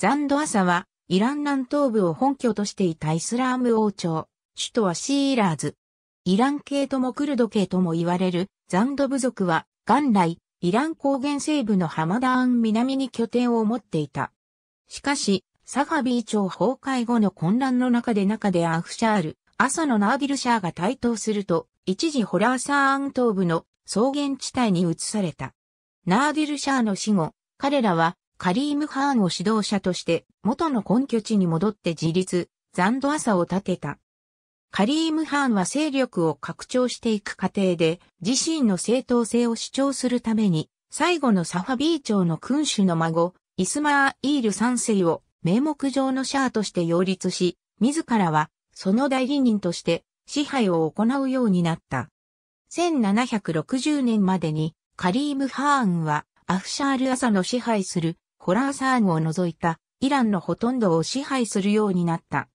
ザンドアサは、イラン南東部を本拠としていたイスラーム王朝、首都はシーラーズ。イラン系ともクルド系とも言われるザンド部族は、元来、イラン高原西部のハマダーン南に拠点を持っていた。しかし、サファビー朝崩壊後の混乱の中で中でアフシャール、朝のナーディルシャーが台頭すると、一時ホラーサーン東部の草原地帯に移された。ナーディルシャーの死後、彼らはカリーム・ハーンを指導者として元の根拠地に戻って自立、ザンドアサを立てた。カリーム・ハーンは勢力を拡張していく過程で自身の正当性を主張するために最後のサファビー朝の君主の孫、イスマー・イール三世を名目上のシャーとして擁立し、自らはその代理人として支配を行うようになった。1760年までにカリーム・ハーンはアフシャール・アサの支配するホラーサーンを除いたイランのほとんどを支配するようになった。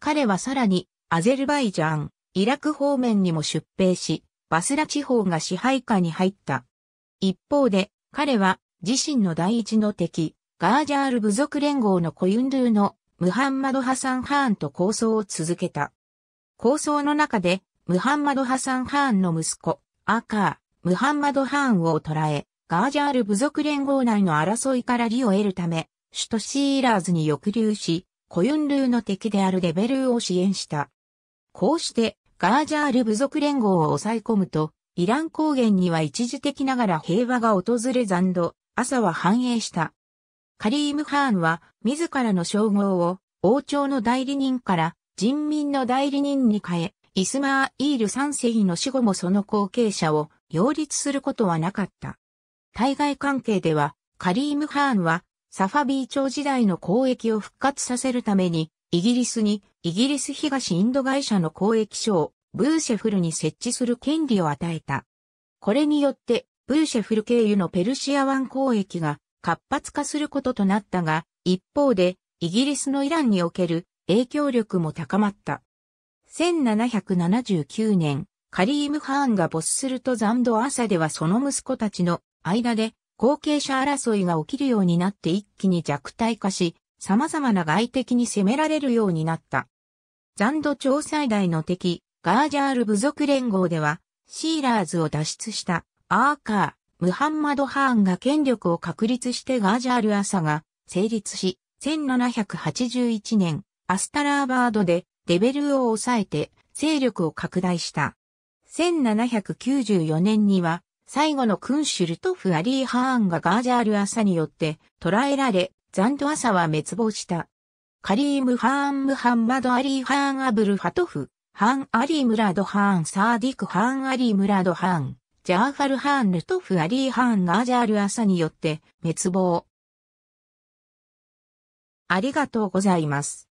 彼はさらにアゼルバイジャン、イラク方面にも出兵し、バスラ地方が支配下に入った。一方で彼は自身の第一の敵、ガージャール部族連合のコユンドゥのムハンマド・ハサン・ハーンと抗争を続けた。抗争の中でムハンマド・ハサン・ハーンの息子、アーカー、ムハンマド・ハーンを捕らえ、ガージャール部族連合内の争いから利を得るため、首都シーラーズに抑留し、コユンルーの敵であるレベルーを支援した。こうして、ガージャール部族連合を抑え込むと、イラン高原には一時的ながら平和が訪れ残土、朝は繁栄した。カリーム・ハーンは、自らの称号を、王朝の代理人から、人民の代理人に変え、イスマー・イール三世の死後もその後継者を擁立することはなかった。対外関係では、カリーム・ハーンは、サファビー朝時代の交易を復活させるために、イギリスに、イギリス東インド会社の交易所を、ブーシェフルに設置する権利を与えた。これによって、ブーシェフル経由のペルシア湾交易が活発化することとなったが、一方で、イギリスのイランにおける影響力も高まった。1779年、カリーム・ハーンが没するとザンド・アサではその息子たちの間で後継者争いが起きるようになって一気に弱体化し、様々な外敵に攻められるようになった。残土調最大の敵、ガージャール部族連合では、シーラーズを脱出したアーカー、ムハンマド・ハーンが権力を確立してガージャール朝が成立し、1781年、アスタラーバードでレベルを抑えて勢力を拡大した。1794年には最後の君主ルトフ・アリー・ハーンがガージャール・アサによって捕らえられ、ザンド・アサは滅亡した。カリーム・ハーン・ムハンマド・アリー・ハーン・アブル・ファトフ、ハーン・アリー・ムラド・ハーン・サーディク・ハーン・アリー・ムラド・ハーン、ジャーファル・ハーン・ルトフ・アリー・ハーン・ガージャール・アサによって滅亡。ありがとうございます。